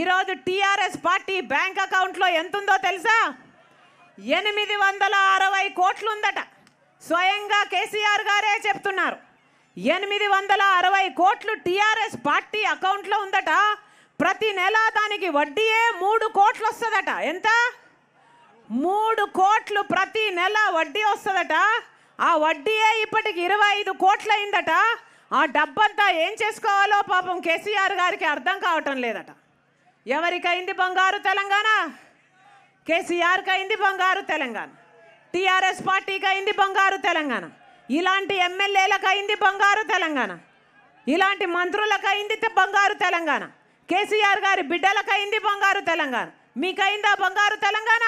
ఈరోజు TRS party bank అకౌంట్లో ఎంత ఉందో తెలుసా ఎనిమిది వందల అరవై కోట్లుందట స్వయంగా కేసీఆర్ గారే చెప్తున్నారు ఎనిమిది వందల అరవై కోట్లు టీఆర్ఎస్ పార్టీ అకౌంట్లో ఉందట ప్రతి నెల దానికి వడ్డీయే మూడు కోట్లు వస్తుందట ఎంత మూడు కోట్లు ప్రతి నెల వడ్డీ వస్తుందట ఆ వడ్డీయే ఇప్పటికి ఇరవై ఐదు కోట్లు అయిందట ఆ డబ్బంతా ఏం చేసుకోవాలో పాపం కేసీఆర్ గారికి అర్థం కావటం లేదట ఎవరికైంది బంగారు తెలంగాణ కేసీఆర్కి అయింది బంగారు తెలంగాణ టీఆర్ఎస్ పార్టీకి అయింది బంగారు తెలంగాణ ఇలాంటి ఎమ్మెల్యేలకు అయింది బంగారు తెలంగాణ ఇలాంటి మంత్రులకు అయింది బంగారు తెలంగాణ కేసీఆర్ గారి బిడ్డలకు అయింది బంగారు తెలంగాణ మీకైందా బంగారు తెలంగాణ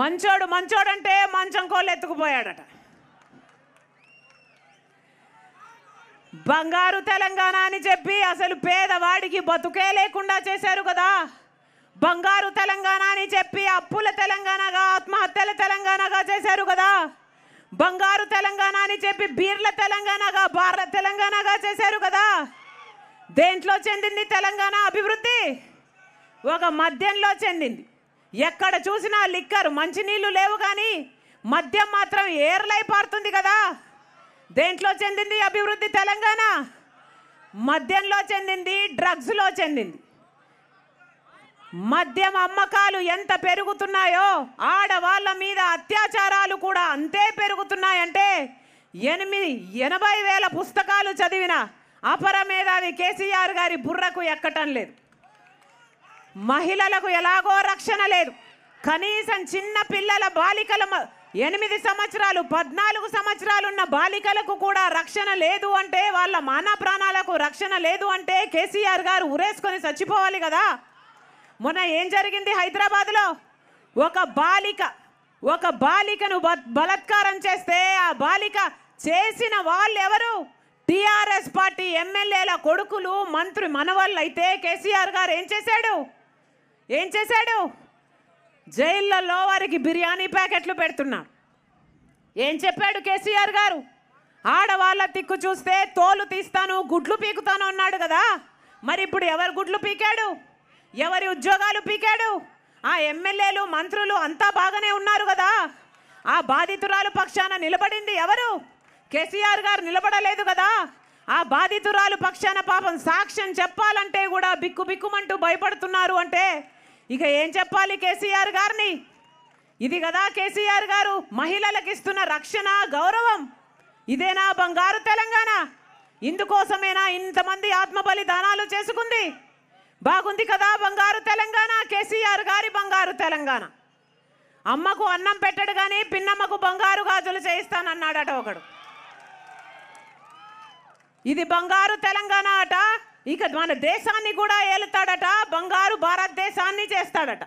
మంచోడు మంచోడంటే మంచం కోళ్ళు ఎత్తుకుపోయాడట బంగారు తెలంగాణ అని చెప్పి అసలు పేదవాడికి బతుకే లేకుండా చేశారు కదా బంగారు తెలంగాణ అని చెప్పి అప్పుల తెలంగాణగా ఆత్మహత్యల తెలంగాణగా చేశారు కదా బంగారు తెలంగాణ అని చెప్పి బీర్ల తెలంగాణగా భారత తెలంగాణగా చేశారు కదా దేంట్లో చెందింది తెలంగాణ అభివృద్ధి ఒక మద్యంలో చెందింది ఎక్కడ చూసినా లిక్కర్ మంచినీళ్ళు లేవు కానీ మద్యం మాత్రం ఏర్లై పారుతుంది కదా దేంట్లో చెందింది అభివృద్ధి తెలంగాణ మద్యంలో చెందింది డ్రగ్స్లో చెందింది మద్యం అమ్మకాలు ఎంత పెరుగుతున్నాయో ఆడవాళ్ళ మీద అత్యాచారాలు కూడా అంతే పెరుగుతున్నాయంటే ఎనిమిది ఎనభై వేల పుస్తకాలు చదివిన అపర మేధావి కేసీఆర్ గారి బుర్రకు ఎక్కటం లేదు మహిళలకు ఎలాగో రక్షణ లేదు కనీసం చిన్న పిల్లల బాలికల ఎనిమిది సంవత్సరాలు పద్నాలుగు సంవత్సరాలున్న బాలికలకు కూడా రక్షణ లేదు అంటే వాళ్ళ మాన ప్రాణాలకు రక్షణ లేదు అంటే కేసీఆర్ గారు ఉరేసుకొని చచ్చిపోవాలి కదా మొన్న ఏం జరిగింది హైదరాబాద్లో ఒక బాలిక ఒక బాలికను బలత్కారం చేస్తే ఆ బాలిక చేసిన వాళ్ళు ఎవరు టిఆర్ఎస్ పార్టీ ఎమ్మెల్యేల కొడుకులు మంత్రి మనవాళ్ళు అయితే కేసీఆర్ గారు ఏం చేశాడు ఏం చేశాడు జైల్లో వారికి బిర్యానీ ప్యాకెట్లు పెడుతున్నారు ఏం చెప్పాడు కేసీఆర్ గారు ఆడవాళ్ళ తిక్కు చూస్తే తోలు తీస్తాను గుడ్లు పీకుతాను అన్నాడు కదా మరి ఇప్పుడు ఎవరు గుడ్లు పీకాడు ఎవరి ఉద్యోగాలు పీకాడు ఆ ఎమ్మెల్యేలు మంత్రులు అంతా బాగానే ఉన్నారు కదా ఆ బాధితురాలు పక్షాన నిలబడింది ఎవరు కేసీఆర్ గారు నిలబడలేదు కదా ఆ బాధితురాలు పక్షాన పాపం సాక్ష్యం చెప్పాలంటే కూడా బిక్కు బిక్కుమంటూ భయపడుతున్నారు అంటే ఇక ఏం చెప్పాలి కేసీఆర్ గారిని ఇది కదా కేసీఆర్ గారు మహిళలకు ఇస్తున్న రక్షణ గౌరవం ఇదేనా బంగారు తెలంగాణ ఇందుకోసమేనా ఇంతమంది ఆత్మ బలిదానాలు చేసుకుంది బాగుంది కదా బంగారు తెలంగాణ కేసీఆర్ గారి బంగారు తెలంగాణ అమ్మకు అన్నం పెట్టడు కానీ పిన్నమ్మకు బంగారు గాజులు చేయిస్తానన్నాడట ఒకడు ఇది బంగారు తెలంగాణ అట ఇక మన దేశాన్ని కూడా ఏలుతాడట బంగారు భారతదేశాన్ని చేస్తాడట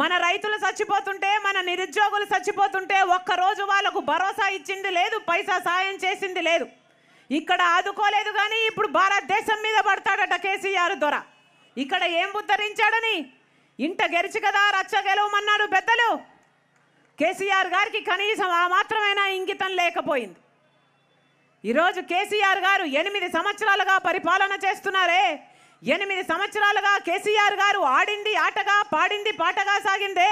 మన రైతులు చచ్చిపోతుంటే మన నిరుద్యోగులు చచ్చిపోతుంటే ఒక్కరోజు వాళ్ళకు భరోసా ఇచ్చింది లేదు పైసా సాయం చేసింది లేదు ఇక్కడ ఆదుకోలేదు కానీ ఇప్పుడు భారతదేశం మీద పడతాడట కేసీఆర్ ద్వారా ఇక్కడ ఏం ఉద్ధరించాడని ఇంట గెలిచి కదా రచ్చ గెలవమన్నాడు పెద్దలు కేసీఆర్ గారికి కనీసం ఆ మాత్రమైనా ఇంగితం లేకపోయింది ఈరోజు కేసీఆర్ గారు ఎనిమిది సంవత్సరాలుగా పరిపాలన చేస్తున్నారే ఎనిమిది సంవత్సరాలుగా కేసీఆర్ గారు ఆడింది ఆటగా పాడింది పాటగా సాగిందే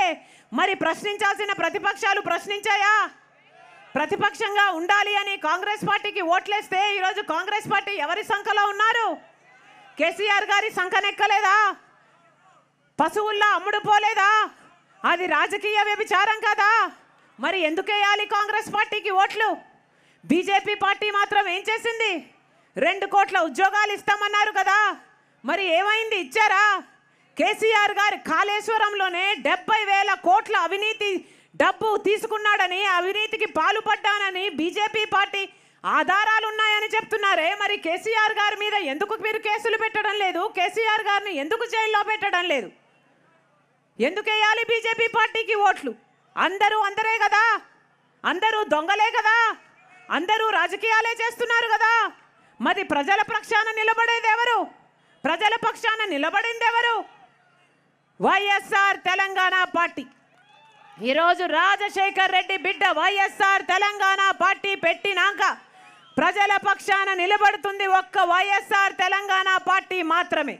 మరి ప్రశ్నించాల్సిన ప్రతిపక్షాలు ప్రశ్నించాయా ప్రతిపక్షంగా ఉండాలి అని కాంగ్రెస్ పార్టీకి ఓట్లేస్తే ఈరోజు కాంగ్రెస్ పార్టీ ఎవరి సంఖలో ఉన్నారు కేసీఆర్ గారి సంఖనెక్కలేదా పశువుల్లో అమ్ముడు పోలేదా అది రాజకీయ వ్యభిచారం కదా మరి ఎందుకేయాలి కాంగ్రెస్ పార్టీకి ఓట్లు బీజేపీ పార్టీ మాత్రం ఏం చేసింది రెండు కోట్ల ఉద్యోగాలు ఇస్తామన్నారు కదా మరి ఏమైంది ఇచ్చారా కేసీఆర్ గారు కాళేశ్వరంలోనే డెబ్బై వేల కోట్ల అవినీతి డబ్బు తీసుకున్నాడని అవినీతికి పాల్పడ్డానని బీజేపీ పార్టీ ఆధారాలు ఉన్నాయని చెప్తున్నారే మరి కేసీఆర్ గారి మీద ఎందుకు మీరు కేసులు పెట్టడం లేదు కేసీఆర్ గారిని ఎందుకు జైల్లో పెట్టడం లేదు ఎందుకు వేయాలి బీజేపీ పార్టీకి ఓట్లు అందరూ అందరే కదా అందరూ దొంగలే కదా అందరూ రాజకీయాలే చేస్తున్నారు కదా మరి ప్రజల పక్షాన నిలబడేది ఎవరు ప్రజల పక్షాన నిలబడింది ఎవరు వైఎస్ఆర్ తెలంగాణ పార్టీ ఈరోజు రాజశేఖర్ రెడ్డి బిడ్డ వైఎస్ఆర్ తెలంగాణ పార్టీ పెట్టినాక ప్రజల పక్షాన నిలబడుతుంది ఒక్క వైఎస్ఆర్ తెలంగాణ పార్టీ మాత్రమే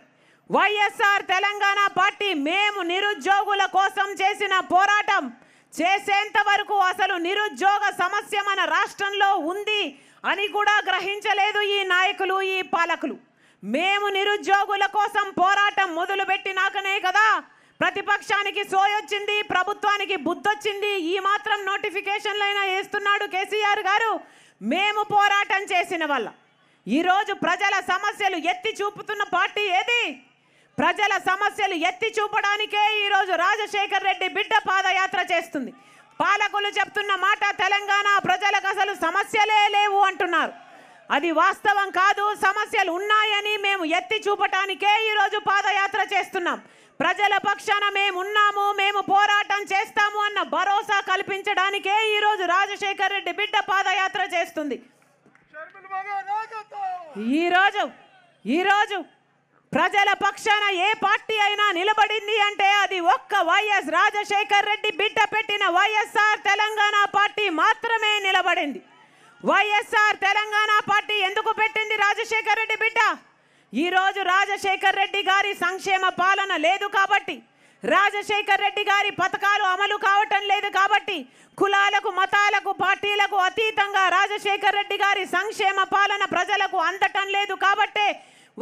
వైఎస్ఆర్ తెలంగాణ పార్టీ మేము నిరుద్యోగుల కోసం చేసిన పోరాటం చేసేంత వరకు అసలు నిరుద్యోగ సమస్య మన రాష్ట్రంలో ఉంది అని కూడా గ్రహించలేదు ఈ నాయకులు ఈ పాలకులు మేము నిరుద్యోగుల కోసం పోరాటం మొదలుపెట్టినాకనే కదా ప్రతిపక్షానికి సోయొచ్చింది ప్రభుత్వానికి బుద్ధొచ్చింది ఈ మాత్రం నోటిఫికేషన్లైనా వేస్తున్నాడు కేసీఆర్ గారు మేము పోరాటం చేసిన వల్ల ఈరోజు ప్రజల సమస్యలు ఎత్తి చూపుతున్న పార్టీ ఏది ప్రజల సమస్యలు ఎత్తి చూపడానికే ఈరోజు రాజశేఖర్ రెడ్డి బిడ్డ పాదయాత్ర చేస్తుంది పాలకులు చెప్తున్న మాట తెలంగాణ ప్రజలకు అసలు సమస్యలే లేవు అంటున్నారు అది వాస్తవం కాదు సమస్యలు ఉన్నాయని మేము ఎత్తి చూపటానికే ఈరోజు పాదయాత్ర చేస్తున్నాం ప్రజల పక్షాన మేము ఉన్నాము మేము పోరాటం చేస్తాము అన్న భరోసా కల్పించడానికే ఈరోజు రాజశేఖర్ రెడ్డి బిడ్డ పాదయాత్ర చేస్తుంది ఈరోజు ఈరోజు ప్రజల పక్షాన ఏ పార్టీ అయినా నిలబడింది అంటే అది ఒక్క వైఎస్ రాజశేఖర్ రెడ్డి బిడ్డ పెట్టిన వైఎస్ఆర్ తెలంగాణ పార్టీ మాత్రమే నిలబడింది వైఎస్ఆర్ తెలంగాణ పార్టీ ఎందుకు పెట్టింది రాజశేఖర్ రెడ్డి బిడ్డ ఈరోజు రాజశేఖర్ రెడ్డి గారి సంక్షేమ పాలన లేదు కాబట్టి రాజశేఖర్ రెడ్డి గారి పథకాలు అమలు కావటం లేదు కాబట్టి కులాలకు మతాలకు పార్టీలకు అతీతంగా రాజశేఖర్ రెడ్డి గారి సంక్షేమ పాలన ప్రజలకు అందటం లేదు కాబట్టే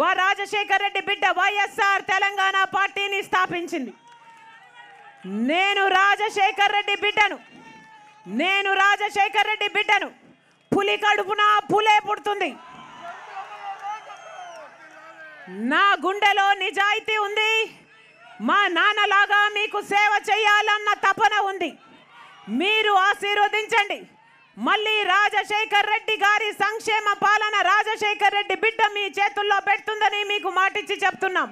వా రాజశేఖర్ రెడ్డి బిడ్డ వైఎస్ఆర్ తెలంగాణ పార్టీని స్థాపించింది నేను రాజశేఖర్ రెడ్డి బిడ్డను నేను రాజశేఖర్ రెడ్డి బిడ్డను పులి కడుపున పులే పుడుతుంది నా గుండెలో నిజాయితీ ఉంది మా నాన్నలాగా మీకు సేవ చేయాలన్న తపన ఉంది మీరు ఆశీర్వదించండి మళ్ళీ రాజశేఖర్ రెడ్డి గారి సంక్షేమ పాలన రాజశేఖర్ రెడ్డి బిడ్డ మీ చేతుల్లో పెడుతుందని మీకు మాటిచ్చి చెప్తున్నాం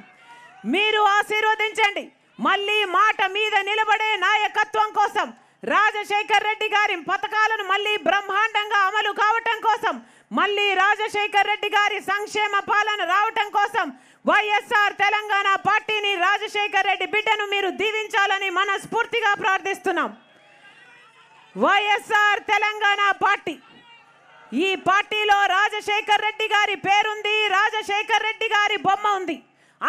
మీరు ఆశీర్వదించండి మళ్ళీ మాట మీద నిలబడే నాయకత్వం కోసం రాజశేఖర్ రెడ్డి గారి పథకాలను మళ్ళీ బ్రహ్మాండంగా అమలు కావటం కోసం మళ్ళీ రాజశేఖర్ రెడ్డి గారి సంక్షేమ పాలన రావటం కోసం వైఎస్ఆర్ తెలంగాణ పార్టీని రాజశేఖర్ రెడ్డి బిడ్డను మీరు దీవించాలని మనస్ఫూర్తిగా ప్రార్థిస్తున్నాం వైఎస్ఆర్ తెలంగాణ పార్టీ ఈ పార్టీలో రాజశేఖర్ రెడ్డి గారి పేరుంది రాజశేఖర్ రెడ్డి గారి బొమ్మ ఉంది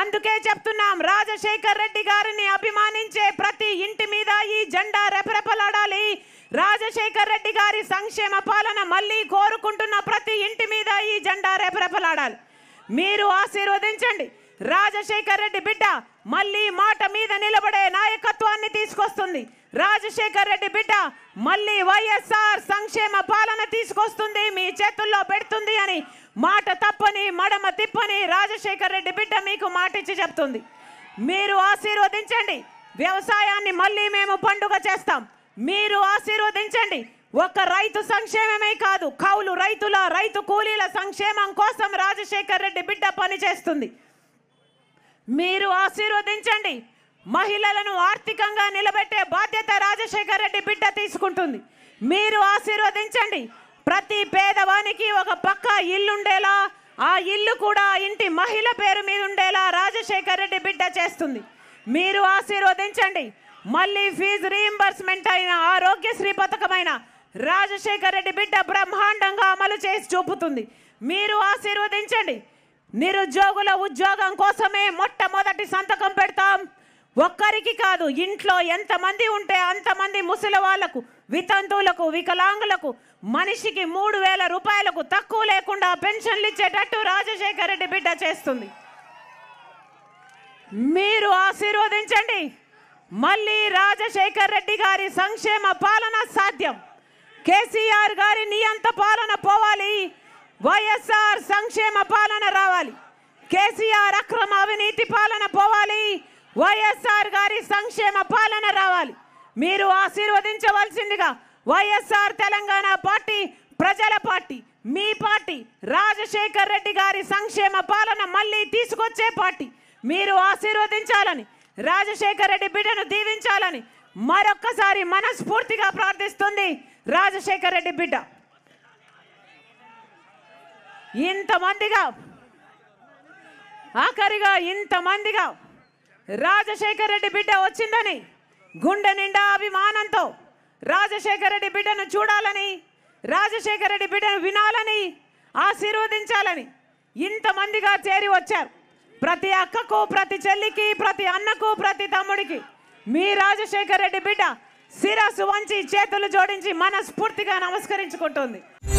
అందుకే చెప్తున్నాం రాజశేఖర్ రెడ్డి గారిని అభిమానించే ప్రతి ఇంటి మీద ఈ జెండా రెపరెపలాడాలి రాజశేఖర్ రెడ్డి గారి సంక్షేమ పాలన మళ్ళీ కోరుకుంటున్న ప్రతి ఇంటి మీద ఈ జెండా రెపరెపలాడాలి మీరు ఆశీర్వదించండి రాజశేఖర్ రెడ్డి బిడ్డ మళ్ళీ మాట మీద నిలబడే నాయకత్వాన్ని తీసుకొస్తుంది రాజశేఖర్ రెడ్డి బిడ్డ మళ్ళీ వైఎస్ఆర్ సంక్షేమ పాలన తీసుకొస్తుంది మీ చేతుల్లో పెడుతుంది అని మాట తప్పని మడమ తిప్పని రాజశేఖర్ రెడ్డి బిడ్డ మీకు మాట ఇచ్చి చెప్తుంది మీరు ఆశీర్వదించండి వ్యవసాయాన్ని మళ్ళీ మేము పండుగ చేస్తాం మీరు ఆశీర్వదించండి ఒక్క రైతు సంక్షేమమే కాదు కౌలు రైతుల రైతు కూలీల సంక్షేమం కోసం రాజశేఖర్ రెడ్డి బిడ్డ పనిచేస్తుంది మీరు ఆశీర్వదించండి మహిళలను ఆర్థికంగా నిలబెట్టే బాధ్యత రాజశేఖర రెడ్డి బిడ్డ తీసుకుంటుంది మీరు ఆశీర్వదించండి ప్రతి పేదవానికి ఒక పక్క ఇల్లుండేలా ఆ ఇల్లు కూడా ఇంటి మహిళ పేరు మీద ఉండేలా రాజశేఖర రెడ్డి బిడ్డ చేస్తుంది మీరు ఆశీర్వదించండి మళ్ళీ ఫీజు రీఎంబర్స్మెంట్ అయిన ఆరోగ్యశ్రీ పథకమైన రాజశేఖర రెడ్డి బిడ్డ బ్రహ్మాండంగా అమలు చేసి చూపుతుంది మీరు ఆశీర్వదించండి నిరుద్యోగుల ఉద్యోగం కోసమే మొట్టమొదటి సంతకం పెడతాం ఒక్కరికి కాదు ఇంట్లో ఎంతమంది ఉంటే అంతమంది ముసలి వాళ్లకు వితంతువులకు వికలాంగులకు మనిషికి మూడు వేల రూపాయలకు తక్కువ లేకుండా పెన్షన్లు ఇచ్చేటట్టు రాజశేఖర రెడ్డి బిడ్డ చేస్తుంది మీరు ఆశీర్వదించండి మళ్ళీ రాజశేఖర రెడ్డి గారి సంక్షేమ పాలన సాధ్యం కేసీఆర్ గారి నియంత పాలన పోవాలి వైఎస్ఆర్ సంక్షేమ పాలన రావాలి కేసీఆర్ అక్రమ అవినీతి పాలన పోవాలి వైఎస్ఆర్ గారి సంక్షేమ పాలన రావాలి మీరు ఆశీర్వదించవలసిందిగా వైఎస్ఆర్ తెలంగాణ పార్టీ ప్రజల పార్టీ మీ పార్టీ రాజశేఖర్ రెడ్డి గారి సంక్షేమ పాలన మళ్ళీ తీసుకొచ్చే పార్టీ మీరు ఆశీర్వదించాలని రాజశేఖర్ రెడ్డి బిడ్డను దీవించాలని మరొక్కసారి మనస్ఫూర్తిగా ప్రార్థిస్తుంది రాజశేఖర్ రెడ్డి బిడ్డ ఇంతమందిగా ఆఖరిగా ఇంతమందిగా రాజశేఖర రెడ్డి బిడ్డ వచ్చిందని గుండె నిండా అభిమానంతో రాజశేఖర రెడ్డి బిడ్డను చూడాలని రాజశేఖర రెడ్డి బిడ్డను వినాలని ఆశీర్వదించాలని ఇంతమందిగా చేరి వచ్చారు ప్రతి అక్కకు ప్రతి చెల్లికి ప్రతి అన్నకు ప్రతి తమ్ముడికి మీ రాజశేఖర రెడ్డి బిడ్డ శిరస్సు వంచి చేతులు జోడించి మనస్ఫూర్తిగా నమస్కరించుకుంటుంది